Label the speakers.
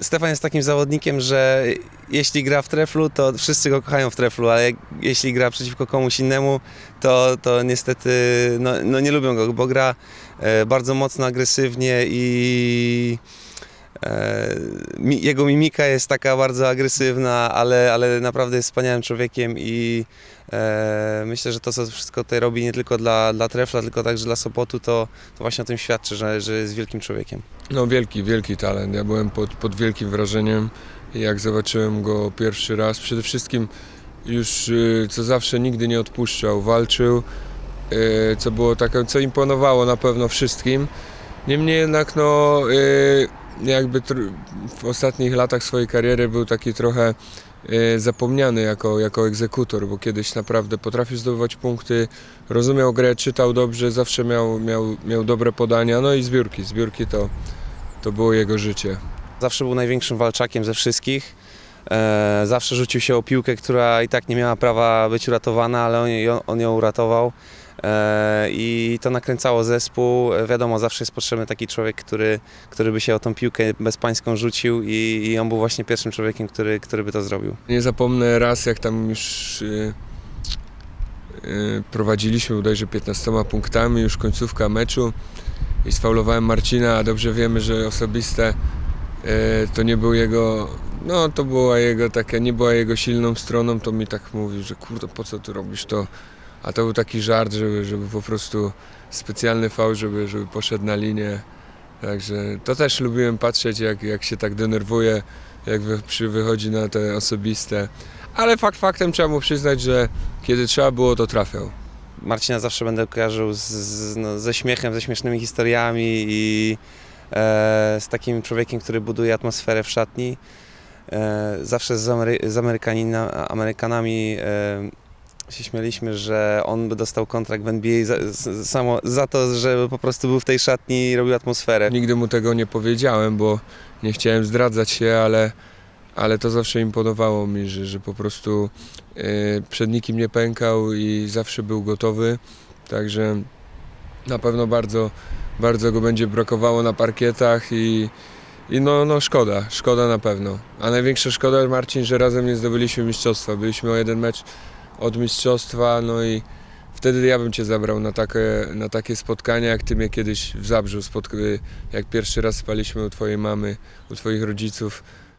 Speaker 1: Stefan jest takim zawodnikiem, że jeśli gra w treflu, to wszyscy go kochają w treflu, ale jeśli gra przeciwko komuś innemu, to, to niestety no, no nie lubią go, bo gra e, bardzo mocno, agresywnie i jego mimika jest taka bardzo agresywna, ale, ale naprawdę jest wspaniałym człowiekiem i e, myślę, że to, co wszystko tutaj robi nie tylko dla, dla Trefla, tylko także dla Sopotu, to, to właśnie o tym świadczy, że, że jest wielkim człowiekiem.
Speaker 2: No wielki, wielki talent. Ja byłem pod, pod wielkim wrażeniem, jak zobaczyłem go pierwszy raz. Przede wszystkim już, y, co zawsze, nigdy nie odpuszczał, walczył, y, co było takie, co imponowało na pewno wszystkim. Niemniej jednak, no y, jakby w ostatnich latach swojej kariery był taki trochę e, zapomniany jako, jako egzekutor, bo kiedyś naprawdę potrafił zdobywać punkty, rozumiał grę, czytał dobrze, zawsze miał, miał, miał dobre podania, no i zbiórki. Zbiórki to, to było jego życie.
Speaker 1: Zawsze był największym walczakiem ze wszystkich E, zawsze rzucił się o piłkę, która i tak nie miała prawa być uratowana, ale on, on ją uratował e, i to nakręcało zespół. E, wiadomo, zawsze jest potrzebny taki człowiek, który, który by się o tą piłkę bezpańską rzucił i, i on był właśnie pierwszym człowiekiem, który, który by to zrobił. Nie zapomnę raz, jak
Speaker 2: tam już yy, yy, prowadziliśmy bodajże 15 punktami, już końcówka meczu i sfaulowałem Marcina, a dobrze wiemy, że osobiste yy, to nie był jego no to była jego taka, nie była jego silną stroną, to mi tak mówił, że kurde po co ty robisz to? A to był taki żart, żeby, żeby po prostu specjalny fał, żeby, żeby poszedł na linię. Także to też lubiłem patrzeć, jak, jak się tak denerwuje, jak wy, przy, wychodzi na te osobiste. Ale fakt faktem
Speaker 1: trzeba mu przyznać, że kiedy trzeba było, to trafiał. Marcina zawsze będę kojarzył z, z, no, ze śmiechem, ze śmiesznymi historiami i e, z takim człowiekiem, który buduje atmosferę w szatni. E, zawsze z, Amery z Amerykanina, Amerykanami e, się śmieliśmy, że on by dostał kontrakt w NBA za, samo za to, że po prostu był w tej szatni i robił atmosferę. Nigdy mu tego nie powiedziałem, bo
Speaker 2: nie chciałem zdradzać się, ale, ale to zawsze imponowało mi, że, że po prostu yy, przed nikim nie pękał i zawsze był gotowy. Także na pewno bardzo, bardzo go będzie brakowało na parkietach i i no, no szkoda, szkoda na pewno. A największa szkoda, Marcin, że razem nie zdobyliśmy mistrzostwa. Byliśmy o jeden mecz od mistrzostwa, no i wtedy ja bym cię zabrał na takie, na takie spotkania, jak ty mnie kiedyś w Zabrzu spotkałeś, jak pierwszy raz spaliśmy u twojej mamy, u twoich rodziców.